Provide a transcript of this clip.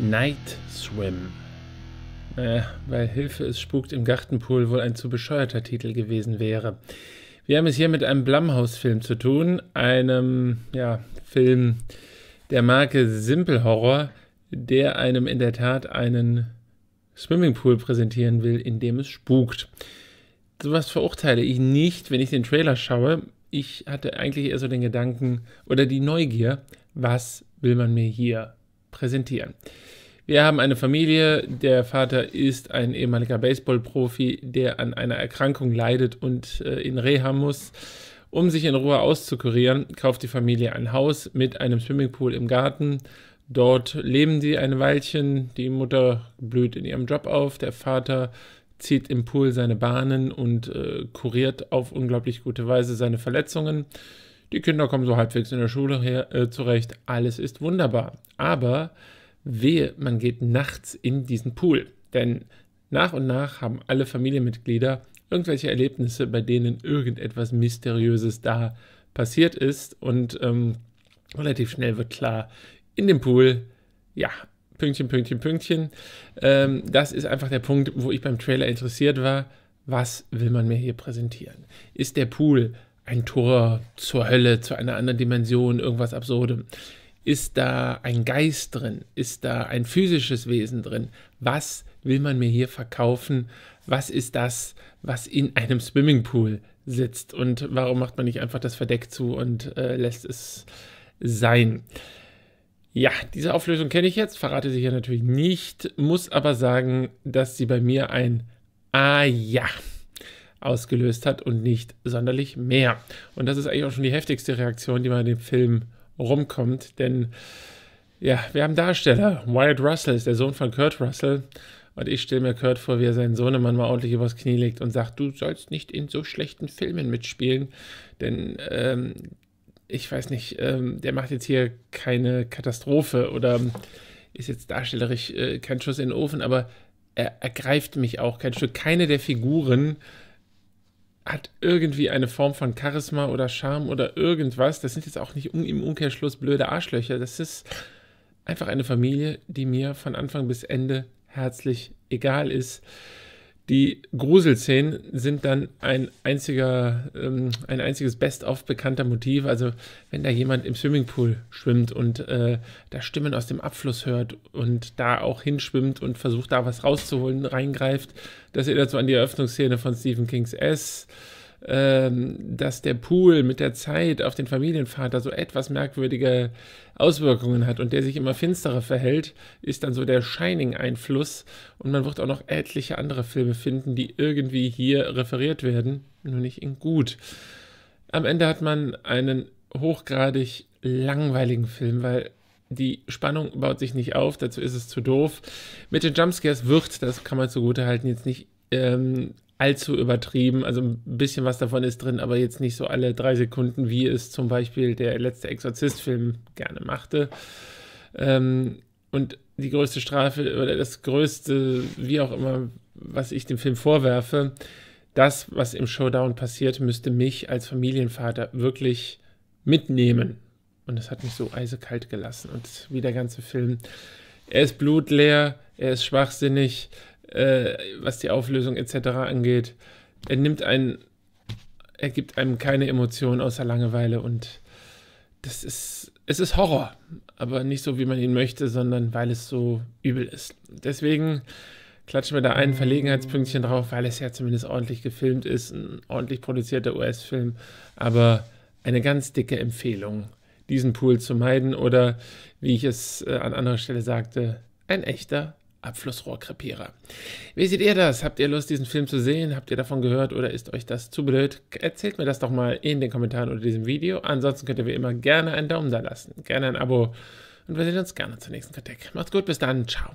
Night Swim. Naja, äh, weil Hilfe es spukt im Gartenpool wohl ein zu bescheuerter Titel gewesen wäre. Wir haben es hier mit einem Blumhouse-Film zu tun, einem ja, Film der Marke Simple Horror, der einem in der Tat einen Swimmingpool präsentieren will, in dem es spukt. Sowas verurteile ich nicht, wenn ich den Trailer schaue. Ich hatte eigentlich eher so den Gedanken oder die Neugier, was will man mir hier präsentieren. Wir haben eine Familie, der Vater ist ein ehemaliger Baseballprofi, der an einer Erkrankung leidet und äh, in Reha muss. Um sich in Ruhe auszukurieren, kauft die Familie ein Haus mit einem Swimmingpool im Garten. Dort leben sie ein Weilchen, die Mutter blüht in ihrem Job auf, der Vater zieht im Pool seine Bahnen und äh, kuriert auf unglaublich gute Weise seine Verletzungen. Die Kinder kommen so halbwegs in der Schule her, äh, zurecht. Alles ist wunderbar. Aber wehe, man geht nachts in diesen Pool. Denn nach und nach haben alle Familienmitglieder irgendwelche Erlebnisse, bei denen irgendetwas Mysteriöses da passiert ist. Und ähm, relativ schnell wird klar, in dem Pool, ja, Pünktchen, Pünktchen, Pünktchen. Ähm, das ist einfach der Punkt, wo ich beim Trailer interessiert war. Was will man mir hier präsentieren? Ist der Pool ein Tor zur Hölle, zu einer anderen Dimension, irgendwas Absurdem. Ist da ein Geist drin? Ist da ein physisches Wesen drin? Was will man mir hier verkaufen? Was ist das, was in einem Swimmingpool sitzt? Und warum macht man nicht einfach das Verdeck zu und äh, lässt es sein? Ja, diese Auflösung kenne ich jetzt, verrate sie hier natürlich nicht, muss aber sagen, dass sie bei mir ein Ah ja ausgelöst hat und nicht sonderlich mehr. Und das ist eigentlich auch schon die heftigste Reaktion, die man in dem Film rumkommt, denn ja, wir haben Darsteller. Wyatt Russell ist der Sohn von Kurt Russell. Und ich stelle mir Kurt vor, wie er seinen Sohnemann mal ordentlich übers Knie legt und sagt, du sollst nicht in so schlechten Filmen mitspielen, denn ähm, ich weiß nicht, ähm, der macht jetzt hier keine Katastrophe oder ist jetzt darstellerisch äh, kein Schuss in den Ofen, aber er ergreift mich auch kein Stück. Keine der Figuren hat irgendwie eine Form von Charisma oder Charme oder irgendwas. Das sind jetzt auch nicht im Umkehrschluss blöde Arschlöcher. Das ist einfach eine Familie, die mir von Anfang bis Ende herzlich egal ist. Die Gruselszenen sind dann ein einziger, ähm, ein einziges Best-of bekannter Motiv. Also wenn da jemand im Swimmingpool schwimmt und äh, da Stimmen aus dem Abfluss hört und da auch hinschwimmt und versucht da was rauszuholen, reingreift, das erinnert so an die Eröffnungsszene von Stephen Kings S. Ähm, dass der Pool mit der Zeit auf den Familienvater so etwas merkwürdige Auswirkungen hat und der sich immer finsterer verhält, ist dann so der Shining-Einfluss. Und man wird auch noch etliche andere Filme finden, die irgendwie hier referiert werden, nur nicht in gut. Am Ende hat man einen hochgradig langweiligen Film, weil die Spannung baut sich nicht auf, dazu ist es zu doof. Mit den Jumpscares wird, das kann man zugutehalten, jetzt nicht ähm, allzu übertrieben. Also ein bisschen was davon ist drin, aber jetzt nicht so alle drei Sekunden, wie es zum Beispiel der letzte Exorzist-Film gerne machte. Ähm, und die größte Strafe oder das größte, wie auch immer, was ich dem Film vorwerfe, das, was im Showdown passiert, müsste mich als Familienvater wirklich mitnehmen. Und das hat mich so eisekalt gelassen. Und wie der ganze Film. Er ist blutleer, er ist schwachsinnig, äh, was die Auflösung etc. angeht. Er nimmt einen, er gibt einem keine Emotionen außer Langeweile und das ist, es ist Horror, aber nicht so, wie man ihn möchte, sondern weil es so übel ist. Deswegen klatschen wir da ein Verlegenheitspünktchen drauf, weil es ja zumindest ordentlich gefilmt ist, ein ordentlich produzierter US-Film, aber eine ganz dicke Empfehlung, diesen Pool zu meiden oder, wie ich es äh, an anderer Stelle sagte, ein echter Abflussrohrkrepierer. Wie seht ihr das? Habt ihr Lust, diesen Film zu sehen? Habt ihr davon gehört oder ist euch das zu blöd? Erzählt mir das doch mal in den Kommentaren unter diesem Video. Ansonsten könnt ihr wie immer gerne einen Daumen da lassen, gerne ein Abo und wir sehen uns gerne zur nächsten Kritik. Macht's gut, bis dann, ciao.